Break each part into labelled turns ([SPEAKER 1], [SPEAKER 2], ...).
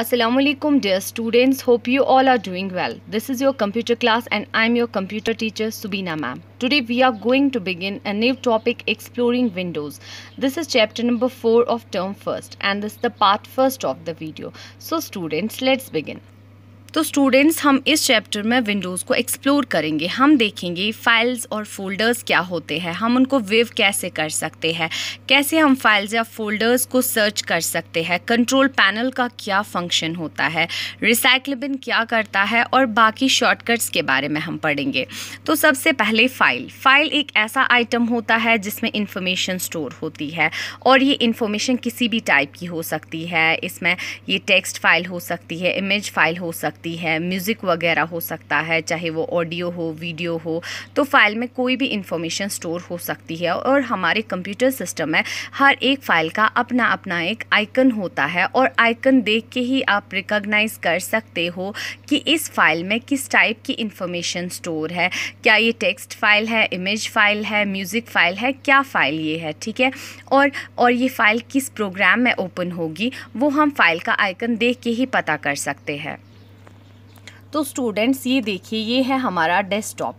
[SPEAKER 1] Assalamualaikum dear students hope you all are doing well this is your computer class and I'm your computer teacher Subina ma'am today we are going to begin a new topic exploring windows this is chapter number 4 of term first and this is the part first of the video so students let's begin तो students हम इस chapter में Windows को explore करेंगे हम देखेंगे files और folders क्या होते हैं हम उनको वेव कैसे कर सकते हैं कैसे हम फाइल्स या फोल्डर्स को सर्च कर सकते हैं कंट्रोल पैनल का क्या फंक्शन होता है रिसाइकलबिन क्या करता है और बाकी शॉर्टकट्स के बारे में हम पढ़ेंगे तो सबसे पहले फ़ाइल फ़ाइल एक ऐसा आइटम होता है जिसमें इंफॉर्मेशन स्टोर होती है और ये इंफॉर्मेशन किसी भी टाइप की हो सकती है इसमें ये टेक्स्ट फाइल हो सकती है इमेज फाइल हो सकती सकती है म्यूज़िक वगैरह हो सकता है चाहे वो ऑडियो हो वीडियो हो तो फाइल में कोई भी इंफॉर्मेशन स्टोर हो सकती है और हमारे कंप्यूटर सिस्टम में हर एक फ़ाइल का अपना अपना एक आइकन होता है और आइकन देख के ही आप रिकग्नाइज कर सकते हो कि इस फाइल में किस टाइप की इंफॉर्मेशन स्टोर है क्या ये टेक्स्ट फाइल है इमेज फाइल है म्यूज़िक फाइल है क्या फ़ाइल ये है ठीक है और और ये फ़ाइल किस प्रोग्राम में ओपन होगी वो हम फाइल का आइकन देख के ही पता कर सकते हैं तो स्टूडेंट्स ये देखिए ये है हमारा डेस्कटॉप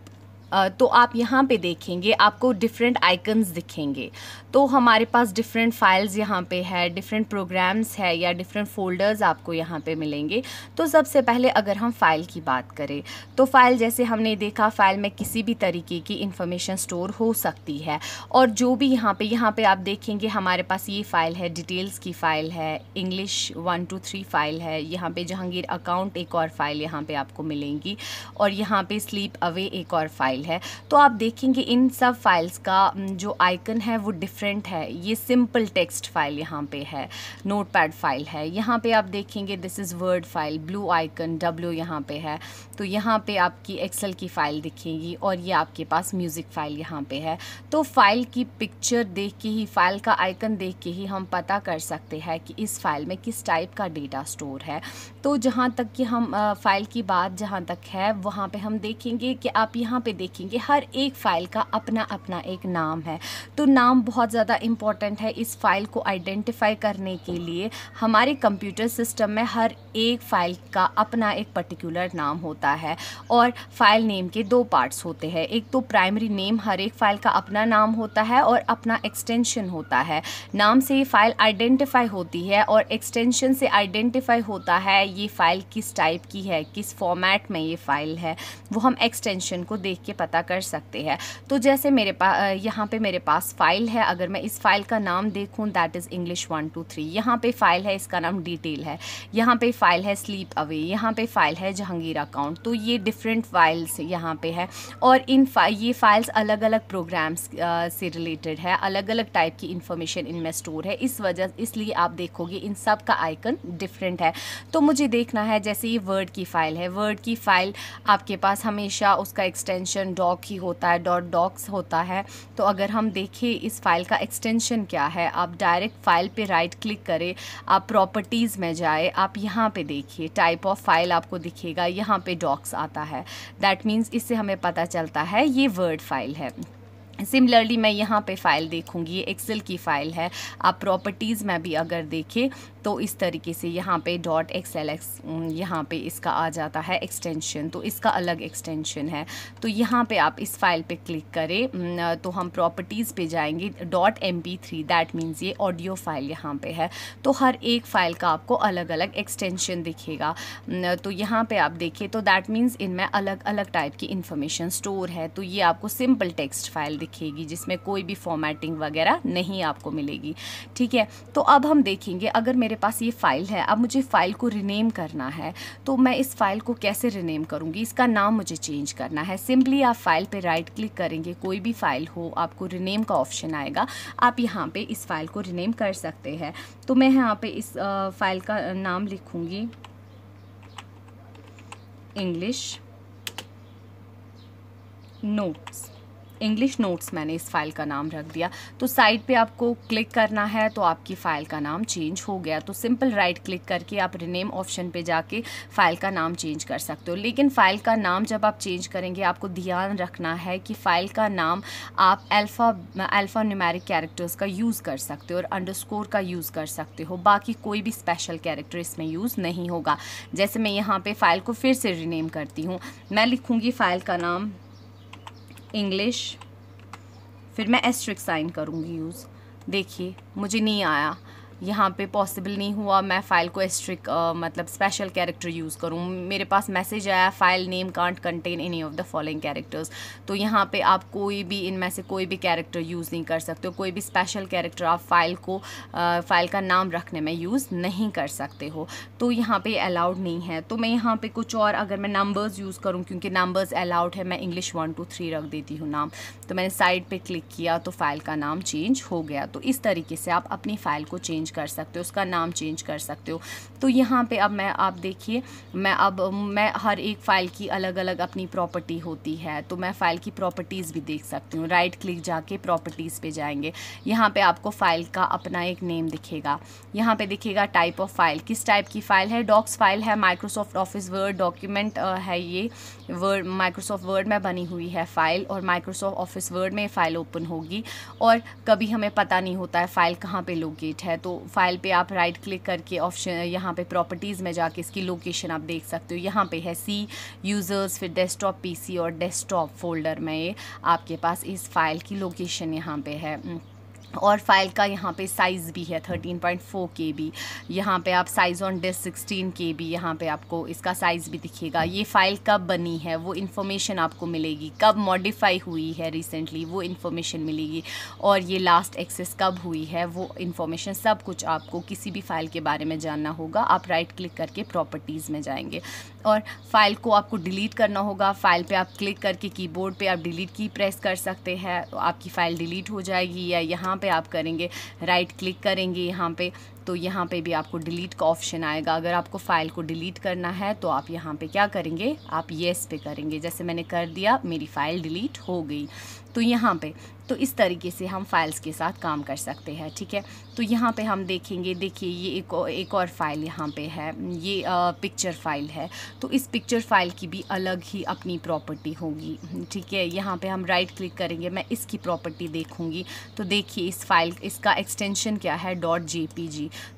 [SPEAKER 1] तो आप यहाँ पे देखेंगे आपको डिफरेंट आइकन्स दिखेंगे तो हमारे पास डिफरेंट फाइल्स यहाँ पे है डिफरेंट प्रोग्राम्स है या डिफरेंट फोल्डर्स आपको यहाँ पे मिलेंगे तो सबसे पहले अगर हम फ़ाइल की बात करें तो फ़ाइल जैसे हमने देखा फ़ाइल में किसी भी तरीके की इन्फॉर्मेशन स्टोर हो सकती है और जो भी यहाँ पे यहाँ पे आप देखेंगे हमारे पास ये फ़ाइल है डिटेल्स की फ़ाइल है English one two three file है यहाँ पे जहांगीर अकाउंट एक और फ़ाइल यहाँ पे आपको मिलेंगी और यहाँ पे स्लीप अवे एक और फ़ाइल फाइल है तो आप देखेंगे इन सब फाइल्स का जो आइकन है वो डिफरेंट है ये सिंपल टेक्स्ट फाइल यहाँ पे है नोटपैड फाइल है यहाँ पे आप देखेंगे this is word file blue icon W यहाँ पे है तो यहाँ पे आपकी एक्सेल की फ़ाइल दिखेगी और ये आपके पास म्यूज़िक फ़ाइल यहाँ पे है तो फ़ाइल की पिक्चर देख के ही फ़ाइल का आइकन देख के ही हम पता कर सकते हैं कि इस फाइल में किस टाइप का डेटा स्टोर है तो जहाँ तक कि हम फ़ाइल की बात जहाँ तक है वहाँ पर हम देखेंगे कि आप यहाँ पर देखेंगे हर एक फ़ाइल का अपना अपना एक नाम है तो नाम बहुत ज़्यादा इम्पॉर्टेंट है इस फ़ाइल को आइडेंटिफाई करने के लिए हमारे कंप्यूटर सिस्टम में हर एक फ़ाइल का अपना एक पर्टिकुलर नाम होता है और फ़ाइल नेम के दो पार्ट्स होते हैं एक तो प्राइमरी नेम हर एक फ़ाइल का अपना नाम होता है और अपना एक्सटेंशन होता है नाम से ये फ़ाइल आइडेंटिफाई होती है और एक्सटेंशन से आइडेंटिफाई होता है ये फ़ाइल किस टाइप की है किस फॉर्मेट में ये फ़ाइल है वो हम एक्सटेंशन को देख के पता कर सकते हैं तो जैसे मेरे पास यहाँ पे मेरे पास फ़ाइल है अगर मैं इस फाइल का नाम देखूँ that is English one two three यहाँ पे फ़ाइल है इसका नाम डिटेल है यहाँ पे फ़ाइल है स्लीप अवे यहाँ पे फ़ाइल है जहांगीर अकाउंट तो ये डिफरेंट फाइल्स यहाँ पे है और इन फा, ये फाइल्स अलग अलग प्रोग्राम्स से रिलेटेड है अलग अलग टाइप की इन्फॉर्मेशन इनमें स्टोर है इस वजह इसलिए आप देखोगे इन सब का आइकन डिफरेंट है तो मुझे देखना है जैसे ये वर्ड की फ़ाइल है वर्ड की फ़ाइल आपके पास हमेशा उसका एक्सटेंशन एक्सटेंशन डॉक ही होता है डॉट डॉक्स होता है तो अगर हम देखें इस फाइल का एक्सटेंशन क्या है आप डायरेक्ट फाइल पे राइट क्लिक करें आप प्रॉपर्टीज़ में जाए आप यहाँ पे देखिए टाइप ऑफ फाइल आपको दिखेगा यहाँ पे डॉक्स आता है दैट मीन्स इससे हमें पता चलता है ये वर्ड फाइल है सिमिलरली मैं यहाँ पे फ़ाइल देखूँगी ये एक्सेल की फ़ाइल है आप प्रॉपर्टीज़ में भी अगर देखें तो इस तरीके से यहाँ पे डॉट एक्सेल एक्स यहाँ पर इसका आ जाता है एक्सटेंशन तो इसका अलग एक्सटेंशन है तो यहाँ पे आप इस फाइल पे क्लिक करें तो हम प्रॉपर्टीज़ पे जाएंगे dot M P three that means ये ऑडियो फाइल यहाँ पे है तो हर एक फ़ाइल का आपको अलग अलग एक्सटेंशन दिखेगा तो यहाँ पे आप देखें तो दैट मीन्स इनमें अलग अलग टाइप की इन्फॉर्मेशन स्टोर है तो ये आपको सिंपल टेक्स्ट फाइल दिखेगी जिसमें कोई भी फॉर्मेटिंग वगैरह नहीं आपको मिलेगी ठीक है तो अब हम देखेंगे अगर मेरे पास ये फ़ाइल है अब मुझे फ़ाइल को रिनेम करना है तो मैं इस फ़ाइल को कैसे रिनेम करूँगी इसका नाम मुझे चेंज करना है सिंपली आप फाइल पर राइट क्लिक करेंगे कोई भी फ़ाइल हो आपको रिनेम का ऑप्शन आएगा आप यहाँ पर इस फ़ाइल को रिनेम कर सकते हैं तो मैं यहाँ पर इस फ़ाइल का नाम लिखूँगी इंग्लिश नोट्स इंग्लिश नोट्स मैंने इस फाइल का नाम रख दिया तो साइड पे आपको क्लिक करना है तो आपकी फ़ाइल का नाम चेंज हो गया तो सिंपल राइट क्लिक करके आप रिनेम ऑप्शन पे जाके फ़ाइल का नाम चेंज कर सकते हो लेकिन फ़ाइल का नाम जब आप चेंज करेंगे आपको ध्यान रखना है कि फ़ाइल का नाम आप अल्फ़ा अल्फ़ा न्यूमेरिक कैरेक्टर्स का यूज़ कर सकते हो और अंडरस्कोर का यूज़ कर सकते हो बाकी कोई भी स्पेशल कैरेक्टर इसमें यूज़ नहीं होगा जैसे मैं यहाँ पर फ़ाइल को फिर से रिनेम करती हूँ मैं लिखूँगी फ़ाइल का नाम इंग्लिश फिर मैं एस्ट्रिक साइन करूँगी यूज़ देखिए मुझे नहीं आया यहाँ पे पॉसिबल नहीं हुआ मैं फ़ाइल को एस्ट्रिक मतलब स्पेशल कैरेक्टर यूज़ करूँ मेरे पास मैसेज आया file name can't contain any of the following characters तो यहाँ पे आप कोई भी इनमें से कोई भी कैरेक्टर यूज़ नहीं कर सकते हो कोई भी स्पेशल कैरेक्टर आप फ़ाइल को फ़ाइल का नाम रखने में यूज़ नहीं कर सकते हो तो यहाँ पर अलाउड नहीं है तो मैं यहाँ पर कुछ और अगर मैं नंबर्स यूज़ करूँ क्योंकि नंबर्स अलाउड है मैं इंग्लिश वन टू थ्री रख देती हूँ नाम तो मैंने साइड पर क्लिक किया तो फ़ाइल का नाम चेंज हो गया तो इस तरीके से आप अपनी फ़ाइल को चेंज चेंज कर सकते हो उसका नाम चेंज कर सकते हो तो यहाँ पे अब मैं आप देखिए मैं अब मैं हर एक फ़ाइल की अलग अलग अपनी प्रॉपर्टी होती है तो मैं फ़ाइल की प्रॉपर्टीज़ भी देख सकती हूँ राइट क्लिक जाके प्रॉपर्टीज़ पे जाएंगे यहाँ पे आपको फ़ाइल का अपना एक नेम दिखेगा यहाँ पे दिखेगा टाइप ऑफ फाइल किस टाइप की फ़ाइल है डॉक्स फाइल है माइक्रोसॉफ्ट ऑफिस वर्ड डॉक्यूमेंट है ये वर्ड माइक्रोसॉफ्ट वर्ड में बनी हुई है फ़ाइल और माइक्रोसॉफ्ट ऑफिस वर्ड में फ़ाइल ओपन होगी और कभी हमें पता नहीं होता है फ़ाइल कहाँ पर लोकेट है तो फाइल पे आप राइट क्लिक करके ऑप्शन यहाँ पे प्रॉपर्टीज़ में जाके इसकी लोकेशन आप देख सकते हो यहाँ पे है सी यूज़र्स फिर डेस्कटॉप पीसी और डेस्कटॉप फोल्डर में आपके पास इस फाइल की लोकेशन यहाँ पे है और फाइल का यहाँ पे साइज़ भी है 13.4 पॉइंट फोर के बी यहाँ पर आप size on disk sixteen K B यहाँ पर आपको इसका साइज़ भी दिखेगा ये फ़ाइल कब बनी है वो इन्फॉर्मेशन आपको मिलेगी कब मॉडिफाई हुई है रिसेंटली वो इन्फॉर्मेशन मिलेगी और ये लास्ट एक्सेस कब हुई है वो इन्फॉर्मेशन सब कुछ आपको किसी भी फाइल के बारे में जानना होगा आप राइट क्लिक करके प्रॉपर्टीज़ में जाएंगे और फाइल को आपको डिलीट करना होगा फाइल पे आप क्लिक करके कीबोर्ड पे आप डिलीट की प्रेस कर सकते हैं तो आपकी फ़ाइल डिलीट हो जाएगी या यहाँ पे आप करेंगे राइट क्लिक करेंगे यहाँ पे तो यहाँ पे भी आपको डिलीट का ऑप्शन आएगा अगर आपको फ़ाइल को डिलीट करना है तो आप यहाँ पे क्या करेंगे आप येस पे करेंगे जैसे मैंने कर दिया मेरी फ़ाइल डिलीट हो गई तो यहाँ पे तो इस तरीके से हम फाइल्स के साथ काम कर सकते हैं ठीक है तो यहाँ पे हम देखेंगे देखिए ये एक और एक और फाइल यहाँ पे है ये आ, पिक्चर फाइल है तो इस पिक्चर फाइल की भी अलग ही अपनी प्रॉपर्टी होगी ठीक है यहाँ पे हम राइट क्लिक करेंगे मैं इसकी प्रॉपर्टी देखूँगी तो देखिए इस फाइल इसका एक्सटेंशन क्या है डॉट जे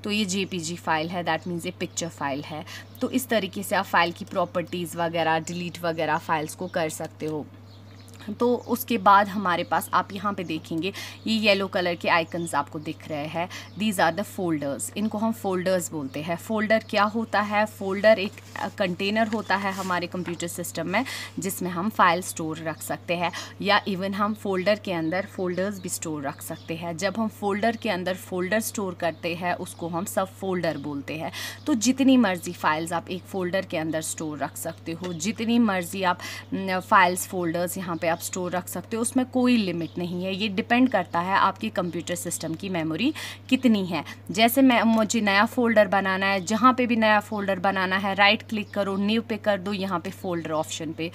[SPEAKER 1] तो ये जे फाइल है दैट मीन्स ये पिक्चर फाइल है तो इस तरीके से आप फाइल की प्रॉपर्टीज़ वगैरह डिलीट वगैरह फाइल्स को कर सकते हो तो उसके बाद हमारे पास आप यहाँ पे देखेंगे ये येलो कलर के आइकन्स आपको दिख रहे हैं दीज आर द फोल्डर्स इनको हम फोल्डर्स बोलते हैं फोल्डर क्या होता है फोल्डर एक कंटेनर होता है हमारे कंप्यूटर सिस्टम में जिसमें हम फाइल स्टोर रख सकते हैं या इवन हम फोल्डर के अंदर फोल्डर्स भी स्टोर रख सकते हैं जब हम फोल्डर के अंदर फोल्डर स्टोर करते हैं उसको हम सब फोल्डर बोलते हैं तो जितनी मर्ज़ी फाइल्स आप एक फ़ोल्डर के अंदर स्टोर रख सकते हो जितनी मर्ज़ी आप फाइल्स फोल्डर्स यहाँ पे आप आप स्टोर रख सकते हो उसमें कोई लिमिट नहीं है ये डिपेंड करता है आपके कंप्यूटर सिस्टम की मेमोरी कितनी है जैसे मैं मुझे नया फ़ोल्डर बनाना है जहाँ पे भी नया फ़ोल्डर बनाना है राइट क्लिक करो न्यू पे कर दो यहाँ पे फ़ोल्डर ऑप्शन पे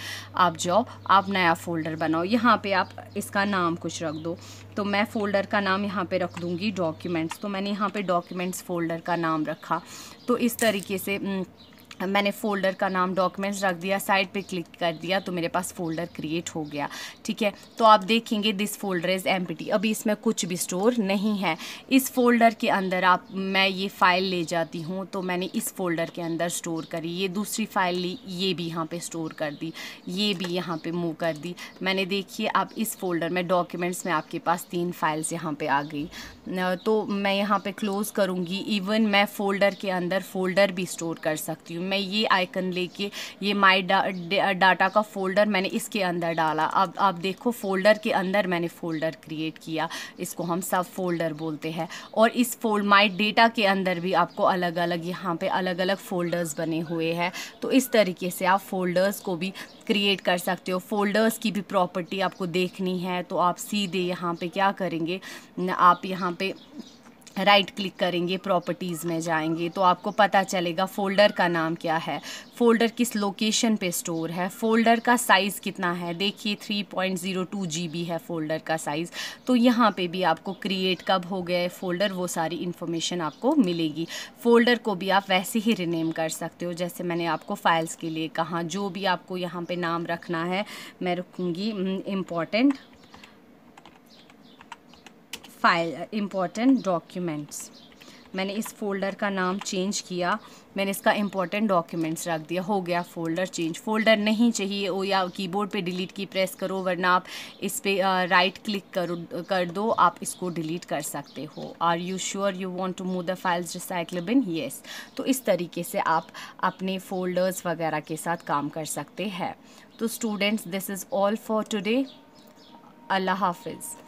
[SPEAKER 1] आप जाओ आप नया फ़ोल्डर बनाओ यहाँ पे आप इसका नाम कुछ रख दो तो मैं फ़ोल्डर का नाम यहाँ पे रख दूँगी डॉक्यूमेंट्स तो मैंने यहाँ पे डॉक्यूमेंट्स फ़ोल्डर का नाम रखा तो इस तरीके से मैंने फ़ोल्डर का नाम डॉक्यूमेंट्स रख दिया साइड पे क्लिक कर दिया तो मेरे पास फ़ोल्डर क्रिएट हो गया ठीक है तो आप देखेंगे दिस फोल्डर इज़ एम अभी इसमें कुछ भी स्टोर नहीं है इस फोल्डर के अंदर आप मैं ये फ़ाइल ले जाती हूँ तो मैंने इस फोल्डर के अंदर स्टोर करी ये दूसरी फ़ाइल ली ये भी यहाँ पर स्टोर कर दी ये भी यहाँ पर मूव कर दी मैंने देखिए आप इस फोल्डर में डॉक्यूमेंट्स में आपके पास तीन फाइल्स यहाँ पर आ गई तो मैं यहाँ पर क्लोज़ करूँगी इवन मैं फ़ोल्डर के अंदर फ़ोल्डर भी स्टोर कर सकती हूँ मैं ये आइकन लेके ये माई डा, डाटा का फ़ोल्डर मैंने इसके अंदर डाला अब आप देखो फ़ोल्डर के अंदर मैंने फ़ोल्डर क्रिएट किया इसको हम सब फोल्डर बोलते हैं और इस फोल्ड माई डेटा के अंदर भी आपको अलग अलग यहाँ पे अलग अलग फ़ोल्डर्स बने हुए हैं तो इस तरीके से आप फ़ोल्डर्स को भी क्रिएट कर सकते हो फ़ोल्डर्स की भी प्रॉपर्टी आपको देखनी है तो आप सीधे यहाँ पे क्या करेंगे आप यहाँ पे राइट right क्लिक करेंगे प्रॉपर्टीज़ में जाएंगे तो आपको पता चलेगा फ़ोल्डर का नाम क्या है फ़ोल्डर किस लोकेशन पे स्टोर है फ़ोल्डर का साइज़ कितना है देखिए 3.02 पॉइंट है फ़ोल्डर का साइज़ तो यहाँ पे भी आपको क्रिएट कब हो गए फ़ोल्डर वो सारी इन्फॉर्मेशन आपको मिलेगी फ़ोल्डर को भी आप वैसे ही रिनेम कर सकते हो जैसे मैंने आपको फ़ाइल्स के लिए कहा जो भी आपको यहाँ पर नाम रखना है मैं रखूँगी important hmm, file important documents मैंने इस फोल्डर का नाम चेंज किया मैंने इसका इम्पोर्टेंट डॉक्यूमेंट्स रख दिया हो गया फोल्डर चेंज फोल्डर नहीं चाहिए ओ या कीबोर्ड पे डिलीट की प्रेस करो वरना आप इस पर राइट क्लिक करो कर दो आप इसको डिलीट कर सकते हो are you sure you want to move the files recycle bin yes तो इस तरीके से आप अपने फोल्डर्स वगैरह के साथ काम कर सकते हैं तो students this is all for today Allah हाफिज़